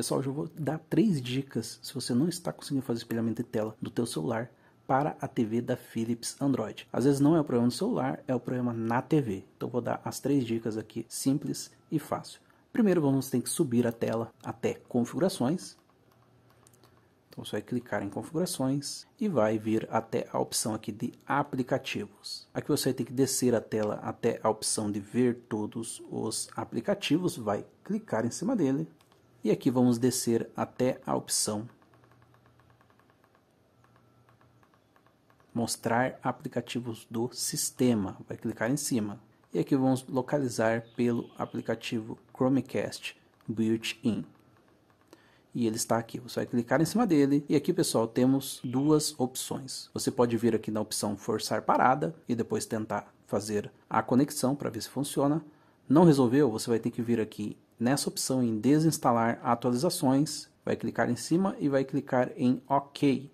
Pessoal, eu vou dar três dicas se você não está conseguindo fazer espelhamento de tela do teu celular para a TV da Philips Android. Às vezes não é o problema no celular, é o problema na TV. Então vou dar as três dicas aqui, simples e fácil. Primeiro vamos ter que subir a tela até configurações. Então você vai clicar em configurações e vai vir até a opção aqui de aplicativos. Aqui você tem que descer a tela até a opção de ver todos os aplicativos, vai clicar em cima dele e aqui vamos descer até a opção Mostrar aplicativos do sistema. Vai clicar em cima. E aqui vamos localizar pelo aplicativo Chromecast Built-in. E ele está aqui. Você vai clicar em cima dele. E aqui, pessoal, temos duas opções. Você pode vir aqui na opção Forçar Parada e depois tentar fazer a conexão para ver se funciona não resolveu? Você vai ter que vir aqui nessa opção em desinstalar atualizações, vai clicar em cima e vai clicar em OK.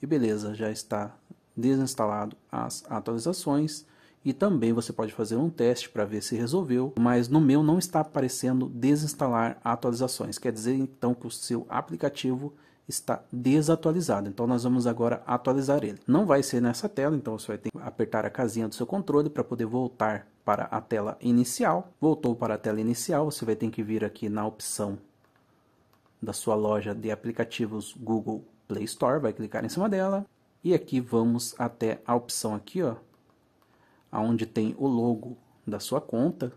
E beleza, já está desinstalado as atualizações e também você pode fazer um teste para ver se resolveu, mas no meu não está aparecendo desinstalar atualizações, quer dizer então que o seu aplicativo está desatualizado. Então nós vamos agora atualizar ele. Não vai ser nessa tela, então você vai ter que apertar a casinha do seu controle para poder voltar para a tela inicial. Voltou para a tela inicial, você vai ter que vir aqui na opção da sua loja de aplicativos Google Play Store, vai clicar em cima dela. E aqui vamos até a opção aqui, ó, onde tem o logo da sua conta,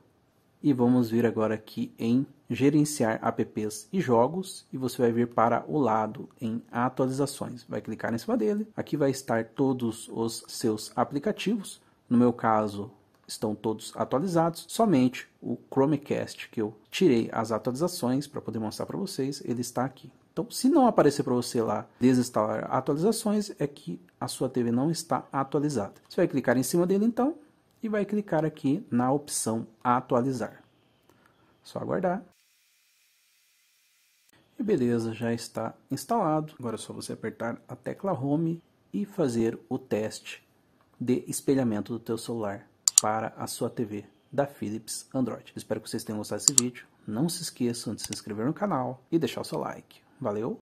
e vamos vir agora aqui em gerenciar apps e jogos e você vai vir para o lado em atualizações vai clicar em cima dele aqui vai estar todos os seus aplicativos no meu caso estão todos atualizados somente o Chromecast que eu tirei as atualizações para poder mostrar para vocês ele está aqui então, se não aparecer para você lá desinstalar atualizações, é que a sua TV não está atualizada. Você vai clicar em cima dele então e vai clicar aqui na opção atualizar. Só aguardar. E beleza, já está instalado. Agora é só você apertar a tecla Home e fazer o teste de espelhamento do teu celular para a sua TV da Philips Android. Espero que vocês tenham gostado desse vídeo. Não se esqueçam de se inscrever no canal e deixar o seu like. Valeu!